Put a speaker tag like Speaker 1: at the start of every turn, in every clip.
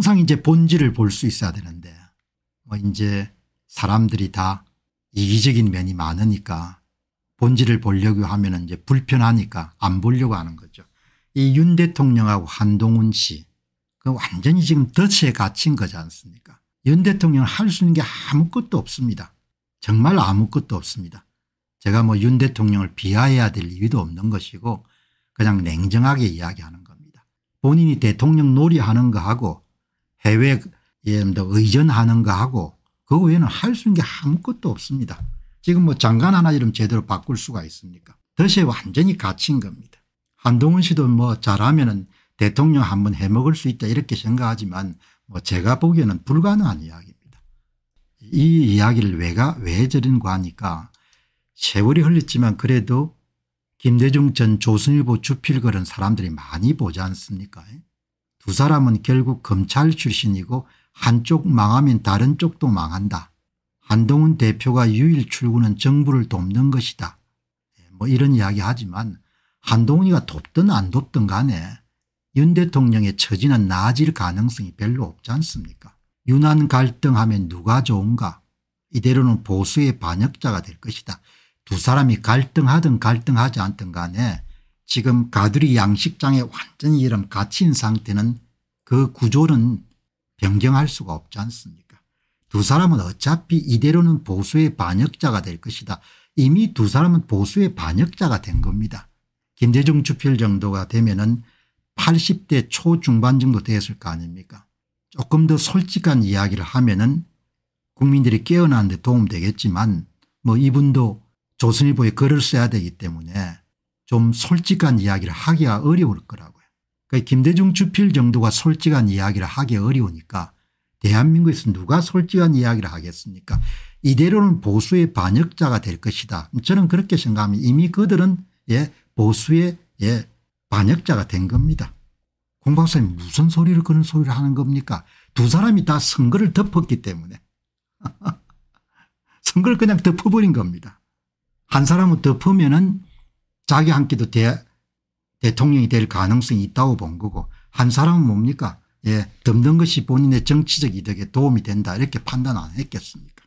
Speaker 1: 항상 이제 본질을 볼 수 있어야 되는데 뭐 이제 사람들이 다 이기적인 면이 많으니까 본질을 보려고 하면 이제 불편하니까 안 보려고 하는 거죠. 이 윤 대통령하고 한동훈 씨 그 완전히 지금 덫에 갇힌 거지 않습니까 윤 대통령은 할수 있는 게 아무것도 없습니다. 정말 아무것도 없습니다. 제가 뭐 윤 대통령을 비하해야 될 이유도 없는 것이고 그냥 냉정하게 이야기하는 겁니다. 본인이 대통령 놀이하는 거하고 해외에 의존하는가 하고 그 외에는 할 수 있는 게 아무것도 없습니다. 지금 뭐 장관 하나 이름 제대로 바꿀 수가 있습니까 덫에 완전히 갇힌 겁니다. 한동훈 씨도 뭐 잘하면 은 대통령 한 번 해먹을 수 있다 이렇게 생각하지만 뭐 제가 보기에는 불가능한 이야기입니다. 이 이야기를 왜가 왜 저런가 하니까 세월이 흘렸지만 그래도 김대중 전 조선일보 주필 그런 사람들이 많이 보지 않습니까 두 사람은 결국 검찰 출신이고 한쪽 망하면 다른 쪽도 망한다. 한동훈 대표가 유일 출구는 정부를 돕는 것이다. 예, 뭐 이런 이야기 하지만 한동훈이가 돕든 안 돕든 간에 윤 대통령의 처지는 나아질 가능성이 별로 없지 않습니까 유난 갈등하면 누가 좋은가 이대로는 보수의 반역자가 될 것이다. 두 사람이 갈등하든 갈등하지 않든 간에 지금 가두리 양식장에 완전히 이름 갇힌 상태는 그 구조는 변경할 수가 없지 않습니까 두 사람은 어차피 이대로는 보수의 반역자가 될 것이다. 이미 두 사람은 보수의 반역자가 된 겁니다. 김대중 주필 정도가 되면 은 80대 초중반 정도 되었을 거 아닙니까 조금 더 솔직한 이야기를 하면 은 국민들이 깨어나는 데 도움되겠지만 뭐 이분도 조선일보에 글을 써야 되기 때문에 좀 솔직한 이야기를 하기가 어려울 거라고요. 그러니까 김대중 주필 정도가 솔직한 이야기를 하기 어려우니까 대한민국에서 누가 솔직한 이야기를 하겠습니까 이대로는 보수의 반역자가 될 것이다. 저는 그렇게 생각합니다. 이미 그들은 예 보수의 예 반역자가 된 겁니다. 공 박사님 무슨 소리를 그런 소리를 하는 겁니까 두 사람이 다 선거를 덮었기 때문에 선거를 그냥 덮어버린 겁니다. 한 사람은 덮으면 은 자기 한 끼도 대, 대통령이 될 가능성이 있다고 본 거고 한 사람은 뭡니까 예, 덮는 것이 본인의 정치적 이득에 도움이 된다 이렇게 판단 안 했겠습니까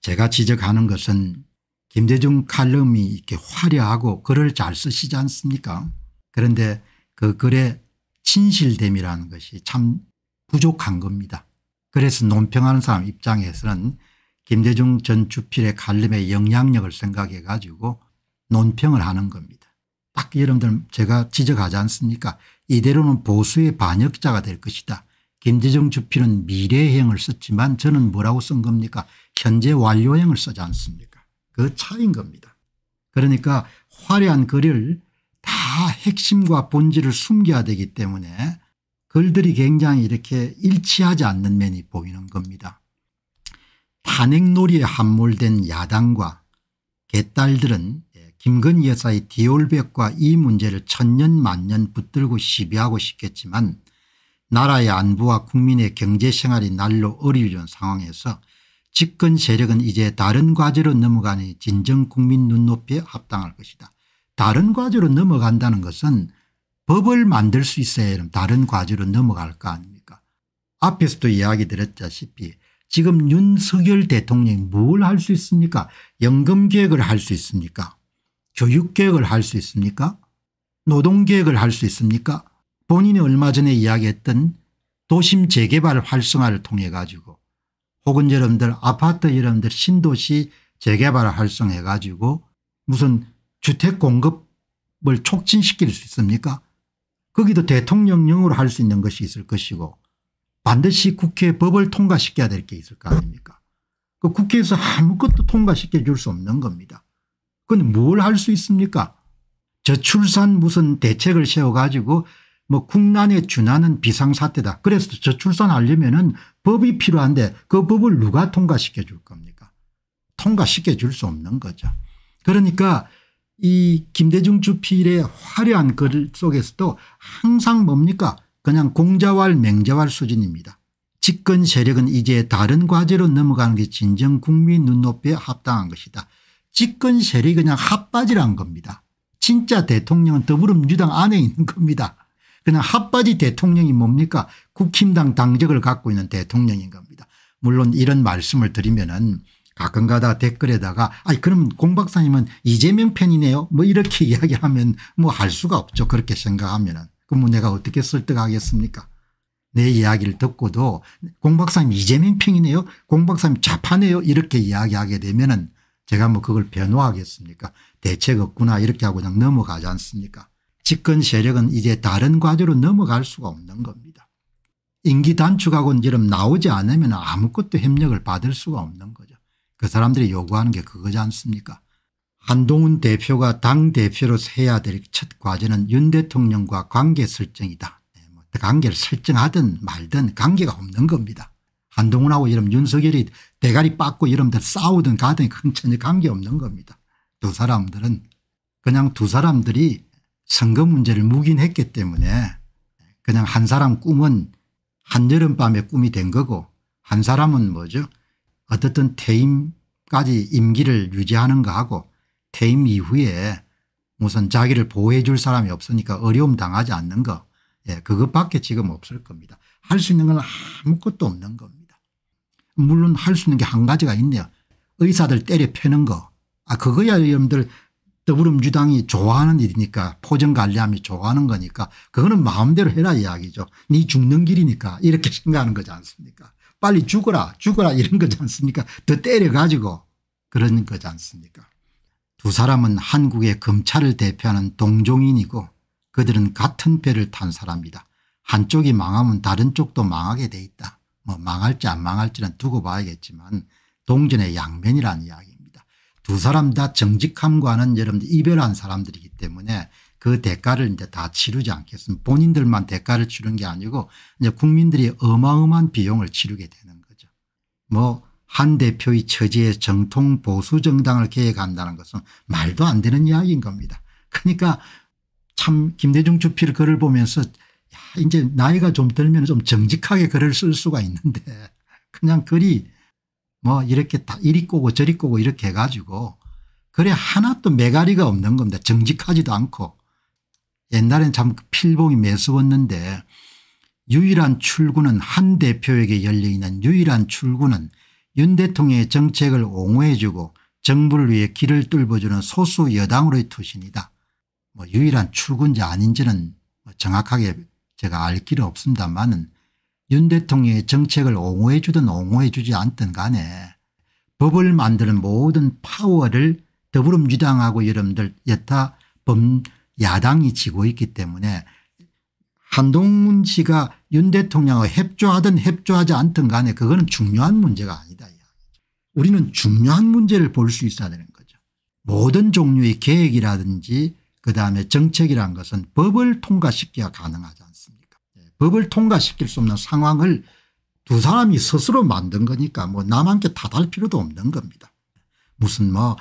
Speaker 1: 제가 지적하는 것은 김대중 칼럼이 이렇게 화려하고 글을 잘 쓰시지 않습니까 그런데 그 글의 진실됨이라는 것이 참 부족한 겁니다. 그래서 논평하는 사람 입장에서는 김대중 전 주필의 칼럼의 영향력을 생각해 가지고 논평을 하는 겁니다. 딱 여러분들 제가 지적하지 않습니까 이대로는 보수의 반역자가 될 것이다. 김대중 주필은 미래형을 썼지만 저는 뭐라고 쓴 겁니까 현재 완료형을 쓰지 않습니까 그 차이인 겁니다. 그러니까 화려한 글을 다 핵심과 본질을 숨겨야 되기 때문에 글들이 굉장히 이렇게 일치하지 않는 면이 보이는 겁니다. 탄핵놀이에 함몰된 야당과 개딸들은 김건희 여사의 디올백과 이 문제를 천년 만년 붙들고 시비하고 싶겠지만 나라의 안보와 국민의 경제생활이 날로 어려운 상황에서 집권 세력은 이제 다른 과제로 넘어가니 진정 국민 눈높이에 합당할 것이다. 다른 과제로 넘어간다는 것은 법을 만들 수 있어야 다른 과제로 넘어갈 거 아닙니까 앞에서도 이야기 드렸다시피 지금 윤석열 대통령이 뭘 할 수 있습니까 연금계획을할 수 있습니까 교육계획을할수 있습니까? 노동계획을할 수 있습니까? 본인이 얼마 전에 이야기했던 도심 재개발 활성화를 통해 가지고 혹은 여러분들 아파트 여러분들 신도시 재개발 활성해 화 가지고 무슨 주택 공급을 촉진시킬 수 있습니까? 거기도 대통령령으로 할 수 있는 것이 있을 것이고 반드시 국회 법을 통과시켜야 될 게 있을 거 아닙니까? 그 국회에서 아무것도 통과시켜 줄 수 없는 겁니다. 그건 뭘 할 수 있습니까? 저출산 무슨 대책을 세워가지고 뭐 국난에 준하는 비상사태다. 그래서 저출산 하려면은 법이 필요한데 그 법을 누가 통과시켜 줄 겁니까? 통과시켜 줄 수 없는 거죠. 그러니까 이 김대중 주필의 화려한 글 속에서도 항상 뭡니까 그냥 공자왈 맹자왈 수준입니다. 집권 세력은 이제 다른 과제로 넘어가는 게 진정 국민 눈높이에 합당한 것이다. 집권세력이 그냥 핫바지란 겁니다. 진짜 대통령은 더불어민주당 안에 있는 겁니다. 그냥 핫바지 대통령이 뭡니까 국힘당 당적을 갖고 있는 대통령인 겁니다. 물론 이런 말씀을 드리면 은 가끔가다 댓글에다가 아니 그럼 공 박사님은 이재명 팬이네요 뭐 이렇게 이야기하면 뭐 할 수가 없죠 그렇게 생각하면 은 그럼 뭐 내가 어떻게 설득하겠습니까 내 이야기를 듣고도 공 박사님 이재명 팬이네요 공 박사님 좌파네요 이렇게 이야기하게 되면 은 제가 뭐 그걸 변호하겠습니까 대책 없구나 이렇게 하고 그냥 넘어가지 않습니까 집권 세력은 이제 다른 과제로 넘어갈 수가 없는 겁니다. 임기 단축하고는 이름 나오지 않으면 아무것도 협력을 받을 수가 없는 거죠. 그 사람들이 요구하는 게 그거지 않습니까 한동훈 대표가 당대표로서 해야 될 첫 과제는 윤 대통령과 관계 설정이다. 네, 뭐, 관계를 설정하든 말든 관계가 없는 겁니다. 한동훈하고 이런 윤석열이 대가리 빻고 이러들 싸우든 가든 전혀 관계없는 겁니다. 두 사람들은 그냥 두 사람들이 선거 문제를 묵인했기 때문에 그냥 한 사람 꿈은 한여름밤의 꿈이 된 거고 한 사람은 뭐죠 어떻든 퇴임까지 임기를 유지하는 거하고 퇴임 이후에 무슨 자기를 보호해 줄 사람이 없으니까 어려움 당하지 않는 거 예, 그것밖에 지금 없을 겁니다. 할 수 있는 건 아무것도 없는 겁니다. 물론 할 수 있는 게 한 가지가 있네요. 의사들 때려 패는 거. 아 그거야 여러분들 더불어민주당이 좋아하는 일이니까 포정관리함이 좋아하는 거니까 그거는 마음대로 해라 이야기죠. 네 죽는 길이니까 이렇게 생각하는 거지 않습니까 빨리 죽어라 죽어라 이런 거지 않습니까 더 때려가지고 그런 거지 않습니까 두 사람은 한국의 검찰을 대표하는 동종인이고 그들은 같은 배를 탄 사람이다. 한쪽이 망하면 다른 쪽도 망하게 돼 있다. 뭐 망할지 안 망할지는 두고 봐야겠지만 동전의 양면이라는 이야기입니다. 두 사람 다 정직함과는 여러분들 이별한 사람들이기 때문에 그 대가를 이제 다 치르지 않겠습니까 본인들만 대가를 치르게 아니고 이제 국민들이 어마어마한 비용을 치르게 되는 거죠. 뭐 한 대표의 처지에 정통 보수 정당을 계획한다는 것은 말도 안 되는 이야기인 겁니다. 그러니까 참 김대중 주필 글을 보면서 아, 이제 나이가 좀 들면 좀 정직하게 글을 쓸 수가 있는데 그냥 글이 뭐 이렇게 다 이리 꼬고 저리 꼬고 이렇게 해가지고 글에 하나도 메가리가 없는 겁니다. 정직하지도 않고 옛날엔 참 필봉이 매서웠는데 유일한 출구는 한 대표에게 열려있는 유일한 출구는 윤 대통령의 정책을 옹호해주고 정부를 위해 길을 뚫어주는 소수 여당으로의 투신이다. 뭐 유일한 출구인지 아닌지는 뭐 정확하게 제가 알 길은 없습니다만은 윤 대통령의 정책을 옹호해 주든 옹호해 주지 않든 간에 법을 만드는 모든 파워를 더불어민주당하고 여러분들 여타 범 야당이 지고 있기 때문에 한동훈 씨가 윤 대통령과 협조하든 협조하지 않든 간에 그거는 중요한 문제가 아니다. 우리는 중요한 문제를 볼 수 있어야 되는 거죠. 모든 종류의 계획이라든지 그다음에 정책이란 것은 법을 통과시켜야 가능하죠 법을 통과시킬 수 없는 상황을 두 사람이 스스로 만든 거니까 뭐 남한테 탓할 필요도 없는 겁니다. 무슨 뭐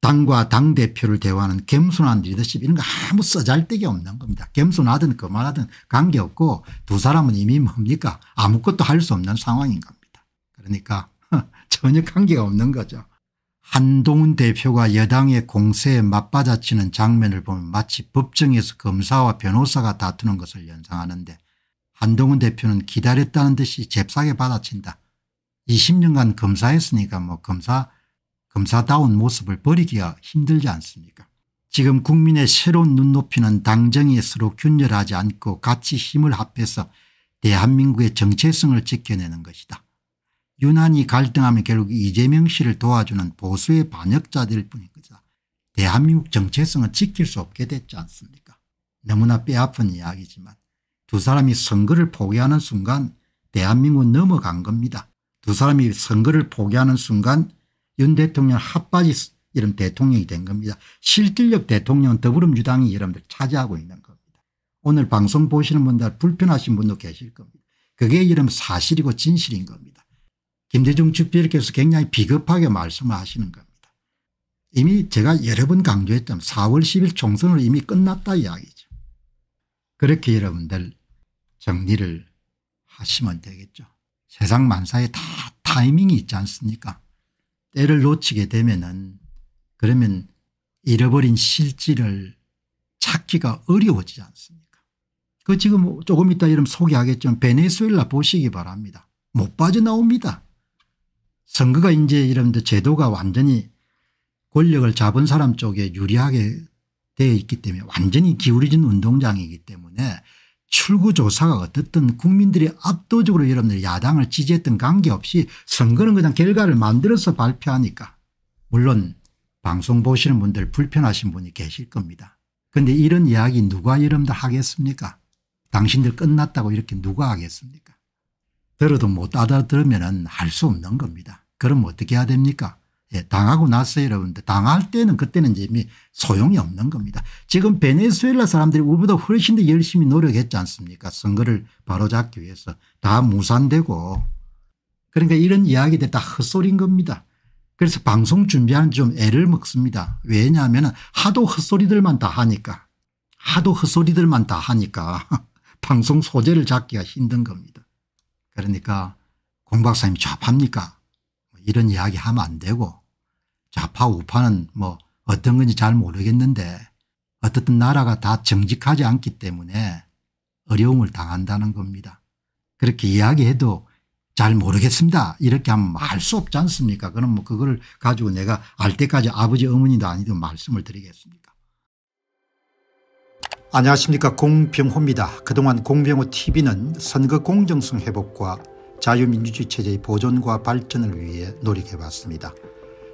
Speaker 1: 당과 당 대표를 대우하는 겸손한 리더십 이런 거 아무 써잘데기 없는 겁니다. 겸손하든 그만하든 관계없고 두 사람은 이미 뭡니까 아무것도 할 수 없는 상황인 겁니다. 그러니까 전혀 관계가 없는 거죠. 한동훈 대표가 여당의 공세에 맞받아치는 장면을 보면 마치 법정에서 검사와 변호사가 다투는 것을 연상하는데 한동훈 대표는 기다렸다는 듯이 잽싸게 받아친다. 20년간 검사했으니까 뭐 검사 검사다운 모습을 버리기가 힘들지 않습니까 지금 국민의 새로운 눈높이는 당정이 서로 균열하지 않고 같이 힘을 합해서 대한민국의 정체성을 지켜내는 것이다. 유난히 갈등하면 결국 이재명 씨를 도와주는 보수의 반역자들 뿐이다. 대한민국 정체성은 지킬 수 없게 됐지 않습니까 너무나 뼈아픈 이야기지만 두 사람이 선거를 포기하는 순간 대한민국 은 넘어간 겁니다. 두 사람이 선거를 포기하는 순간 윤 대통령 핫바지 이런 대통령이 된 겁니다. 실질적 대통령 더불어민주당이 여러분들 차지하고 있는 겁니다. 오늘 방송 보시는 분들 불편하신 분도 계실 겁니다. 그게 이름 사실이고 진실인 겁니다. 김대중 주필께서 굉장히 비겁하게 말씀을 하시는 겁니다. 이미 제가 여러 번 강조했던 4월 10일 총선으로 이미 끝났다 이야기죠. 그렇게 여러분들 정리를 하시면 되겠죠. 세상 만사에 다 타이밍이 있지 않습니까 때를 놓치게 되면 은 그러면 잃어버린 실질을 찾기가 어려워지지 않습니까 그 지금 조금 이따 이름 소개하겠지만 베네수엘라 보시기 바랍니다. 못 빠져나옵니다. 선거가 이제 이런데 제도가 완전히 권력을 잡은 사람 쪽에 유리하게 되어 있기 때문에 완전히 기울어진 운동장이기 때문에 출구조사가 어떻든 국민들이 압도적으로 여러분들 야당을 지지했던 관계없이 선거는 그냥 결과를 만들어서 발표하니까 물론 방송 보시는 분들 불편하신 분이 계실 겁니다. 그런데 이런 이야기 누가 여러분들 하겠습니까 당신들 끝났다고 이렇게 누가 하겠습니까 들어도 못 알아들으면 할 수 없는 겁니다. 그럼 어떻게 해야 됩니까 예, 당하고 나서 여러분들 당할 때는 그때는 이미 소용이 없는 겁니다. 지금 베네수엘라 사람들이 우리보다 훨씬 더 열심히 노력했지 않습니까 선거를 바로잡기 위해서 다 무산되고 그러니까 이런 이야기들 다 헛소리인 겁니다. 그래서 방송 준비하는 좀 애를 먹습니다. 왜냐하면 하도 헛소리들만 다 하니까 하도 헛소리들만 다 하니까 방송 소재를 잡기가 힘든 겁니다. 그러니까 공 박사님 좌파입니까 뭐 이런 이야기 하면 안 되고 좌파 우파는 뭐 어떤 건지 잘 모르겠는데 어떻든 나라가 다 정직하지 않기 때문에 어려움을 당한다는 겁니다. 그렇게 이야기해도 잘 모르겠습니다. 이렇게 하면 뭐 할수 없지 않습니까? 그럼 뭐 그걸 가지고 내가 알 때까지 아버지 어머니도 아니든 말씀을 드리겠습니까? 안녕하십니까 공병호입니다. 그동안 공병호 tv는 선거 공정성 회복과 자유민주주의 체제의 보존과 발전을 위해 노력해봤습니다.